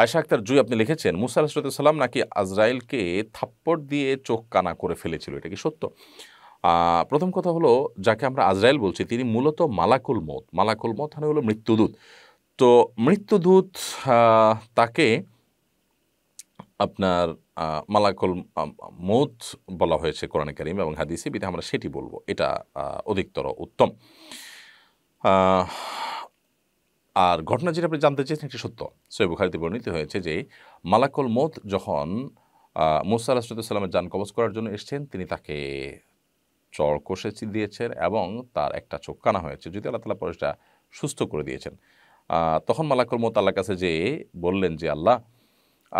আয়সা আক্তার জুই আপনি লিখেছেন মুসা সাল্লাম নাকি আজরাইলকে থাপ্পড় দিয়ে চোখ কানা করে ফেলেছিল এটা কি সত্য প্রথম কথা হলো যাকে আমরা আজরাইল বলছি তিনি মূলত মালাকুল মত মালাকুল মত মানে হলো মৃত্যুদূত তো মৃত্যুদূত তাকে আপনার মালাকুল মত বলা হয়েছে কোরআন করিম এবং হাদিসে বিধে আমরা সেটি বলবো এটা অধিকতর উত্তম আর ঘটনা যেটা আপনি জানতে চেয়েছেন একটি সত্য সৈব বুখারিতে বর্ণিত হয়েছে যে মালাকুল মত যখন মুসা আলাহিসাল্লামের যান কবচ করার জন্য এসছেন তিনি তাকে চর কষে দিয়েছেন এবং তার একটা চোখ কানা হয়েছে যদি আল্লাহ তালা পরেশটা সুস্থ করে দিয়েছেন তখন মালাকুল মত আল্লাহ কাছে যে বললেন যে আল্লাহ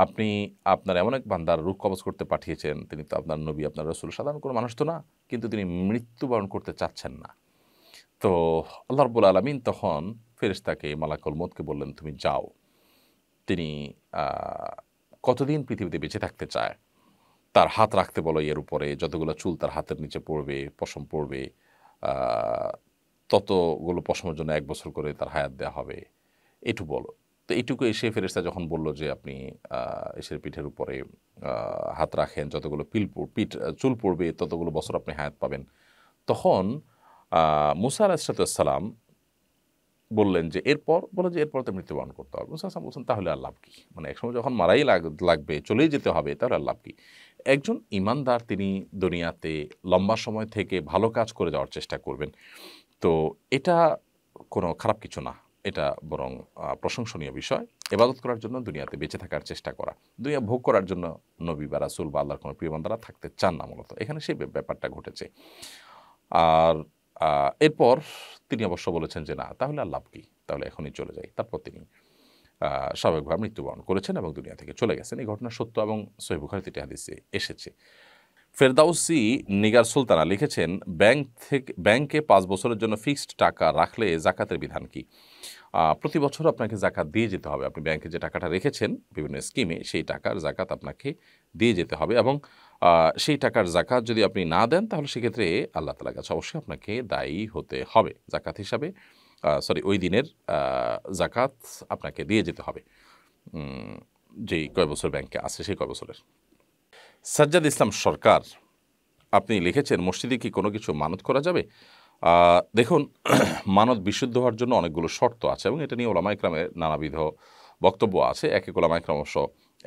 আপনি আপনার এমন এক বান্দার রূপ কবচ করতে পাঠিয়েছেন তিনি তো আপনার নবী আপনার রসুল সাধারণ কোনো মানুষ তো না কিন্তু তিনি মৃত্যুবরণ করতে চাচ্ছেন না তো আল্লাহ রবুল আলমিন তখন ফেরেশতাকে মালাকল মতকে বললেন তুমি যাও তিনি কতদিন পৃথিবীতে বেঁচে থাকতে চায় তার হাত রাখতে বলো এর উপরে যতগুলো চুল তার হাতের নিচে পড়বে পশম পড়বে ততগুলো পশমের জন্য এক বছর করে তার হায়াত দেওয়া হবে এটু বলো তো এইটুকু এসে ফেরেস্তা যখন বলল যে আপনি এসের পিঠের উপরে হাত রাখেন যতগুলো পিল পিঠ চুল পড়বে ততগুলো বছর আপনি হায়াত পাবেন তখন মুসা আলাহিসাল্লাম বললেন যে এরপর বলে যে এরপর তো মৃত্যুবরণ করতে হবে মুসা আসলাম বলছেন তাহলে আর লাভ কি মানে একসময় যখন মারাই লাগবে চলেই যেতে হবে তাহলে আর লাভ কি একজন ইমানদার তিনি দুনিয়াতে লম্বা সময় থেকে ভালো কাজ করে যাওয়ার চেষ্টা করবেন তো এটা কোনো খারাপ কিছু না এটা বরং প্রশংসনীয় বিষয় এবাদত করার জন্য দুনিয়াতে বেঁচে থাকার চেষ্টা করা দুনিয়া ভোগ করার জন্য নবী বা রাসুল বা আল্লাহর কোনো প্রিয়মানদারা থাকতে চান না মূলত এখানে সেই ব্যাপারটা ঘটেছে আর এরপর তিনি অবশ্য বলেছেন যে না তাহলে আর লাভ কি তাহলে এখনই চলে যাই তারপর তিনি স্বাভাবিকভাবে মৃত্যুবরণ করেছেন এবং দুনিয়া থেকে চলে গেছেন এই ঘটনা সত্য এবং সহিবুখারিতে হাদিসে এসেছে ফেরদাউসি নিগার সুলতানা লিখেছেন ব্যাংক থেকে ব্যাংকে পাঁচ বছরের জন্য ফিক্সড টাকা রাখলে জাকাতের বিধান কি প্রতি বছর আপনাকে জাকাত দিয়ে যেতে হবে আপনি ব্যাংকে যে টাকাটা রেখেছেন বিভিন্ন স্কিমে সেই টাকার জাকাত আপনাকে দিয়ে যেতে হবে এবং সেই টাকার জাকাত যদি আপনি না দেন তাহলে সেক্ষেত্রে আল্লাহ তালা কাছে অবশ্যই আপনাকে দায়ী হতে হবে জাকাত হিসাবে সরি ওই দিনের জাকাত আপনাকে দিয়ে যেতে হবে যেই কয় বছর ব্যাংকে আছে সেই কয় বছরের সাজ্জাদ ইসলাম সরকার আপনি লিখেছেন মসজিদে কি কোনো কিছু মানত করা যাবে দেখুন মানত বিশুদ্ধ হওয়ার জন্য অনেকগুলো শর্ত আছে এবং এটা নিয়ে ওলামা ইকরামের নানাবিধ বক্তব্য আছে এক এক ওলামা ইকরাম অবশ্য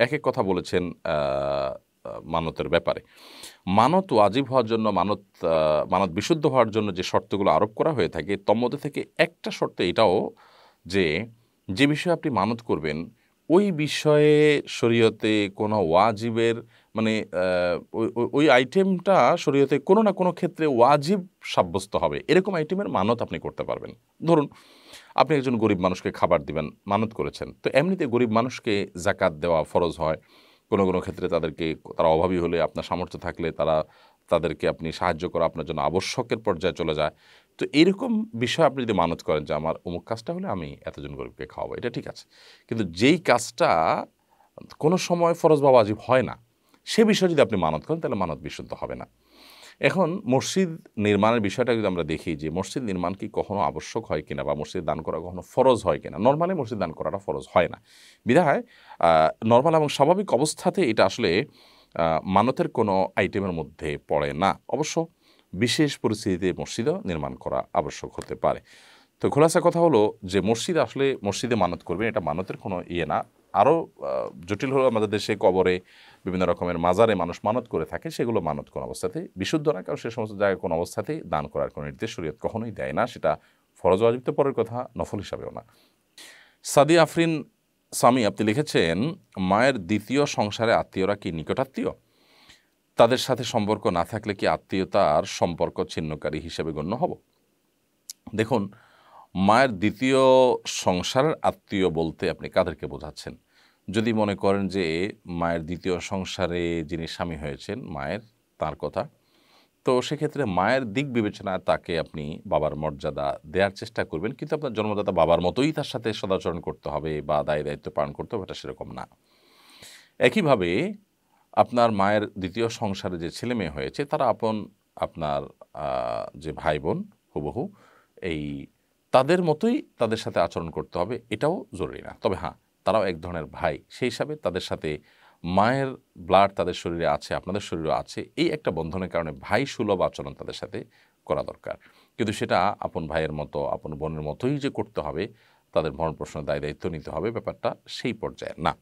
এক এক কথা বলেছেন মানতের ব্যাপারে মানত ওয়াজিব হওয়ার জন্য মানত মানত বিশুদ্ধ হওয়ার জন্য যে শর্তগুলো আরোপ করা হয়ে থাকে তন্মধ্যে থেকে একটা শর্ত এটাও যে যে বিষয়ে আপনি মানত করবেন ওই বিষয়ে শরীয়তে কোনো ওয়াজিবের মানে ওই আইটেমটা শরীয়তে কোনো না কোনো ক্ষেত্রে ওয়াজিব সাব্যস্ত হবে এরকম আইটেমের মানত আপনি করতে পারবেন ধরুন আপনি একজন গরিব মানুষকে খাবার দিবেন মানত করেছেন তো এমনিতে গরিব মানুষকে জাকাত দেওয়া ফরজ হয় কোনো কোনো ক্ষেত্রে তাদেরকে তারা অভাবী হলে আপনার সামর্থ্য থাকলে তারা তাদেরকে আপনি সাহায্য করা আপনার জন্য আবশ্যকের পর্যায়ে চলে যায় তো এরকম বিষয় আপনি যদি মানত করেন যে আমার অমুক কাজটা হলে আমি এতজন গরিবকে খাওয়াবো এটা ঠিক আছে কিন্তু যেই কাজটা কোনো সময় ফরজ বাবা আজীব হয় না সে বিষয়ে যদি আপনি মানত করেন তাহলে মানত বিশুদ্ধ হবে না এখন মসজিদ নির্মাণের বিষয়টা যদি আমরা দেখি যে মসজিদ নির্মাণ কি কখনো আবশ্যক হয় কিনা বা মসজিদ দান করা কখনো ফরজ হয় কিনা নর্মালি মসজিদ দান করাটা ফরজ হয় না বিধায় নর্মাল এবং স্বাভাবিক অবস্থাতে এটা আসলে মানতের কোনো আইটেমের মধ্যে পড়ে না অবশ্য বিশেষ পরিস্থিতিতে মসজিদও নির্মাণ করা আবশ্যক হতে পারে তো খোলাসা কথা হলো যে মসজিদ আসলে মসজিদে মানত করবেন এটা মানতের কোনো ইয়ে না আরও জটিল হলো আমাদের দেশে কবরে বিভিন্ন রকমের মাজারে মানুষ মানত করে থাকে সেগুলো মানত কোনো অবস্থাতে বিশুদ্ধ না কারণ সে সমস্ত জায়গায় কোনো অবস্থাতেই দান করার কোনো নির্দেশ শরীয়ত কখনোই দেয় না সেটা ফরজ ওয়াজিব পরের কথা নফল হিসাবেও না সাদি আফরিন স্বামী আপনি লিখেছেন মায়ের দ্বিতীয় সংসারে আত্মীয়রা কি নিকটাত্মীয় তাদের সাথে সম্পর্ক না থাকলে কি আত্মীয়তার সম্পর্ক ছিন্নকারী হিসেবে গণ্য হব দেখুন মায়ের দ্বিতীয় সংসারের আত্মীয় বলতে আপনি কাদেরকে বোঝাচ্ছেন যদি মনে করেন যে মায়ের দ্বিতীয় সংসারে যিনি স্বামী হয়েছেন মায়ের তার কথা তো সেক্ষেত্রে মায়ের দিক বিবেচনা তাকে আপনি বাবার মর্যাদা দেওয়ার চেষ্টা করবেন কিন্তু আপনার জন্মদাতা বাবার মতোই তার সাথে সদাচরণ করতে হবে বা দায় দায়িত্ব পালন করতে হবে এটা সেরকম না একইভাবে আপনার মায়ের দ্বিতীয় সংসারে যে ছেলে মেয়ে হয়েছে তারা আপন আপনার যে ভাই বোন হুবহু এই তাদের মতোই তাদের সাথে আচরণ করতে হবে এটাও জরুরি না তবে হ্যাঁ তারাও এক ধরনের ভাই সেই হিসাবে তাদের সাথে মায়ের ব্লাড তাদের শরীরে আছে আপনাদের শরীরে আছে এই একটা বন্ধনের কারণে ভাই সুলভ আচরণ তাদের সাথে করা দরকার কিন্তু সেটা আপন ভাইয়ের মতো আপন বোনের মতোই যে করতে হবে তাদের ভরণ পোষণের দায় দায়িত্ব নিতে হবে ব্যাপারটা সেই পর্যায়ে না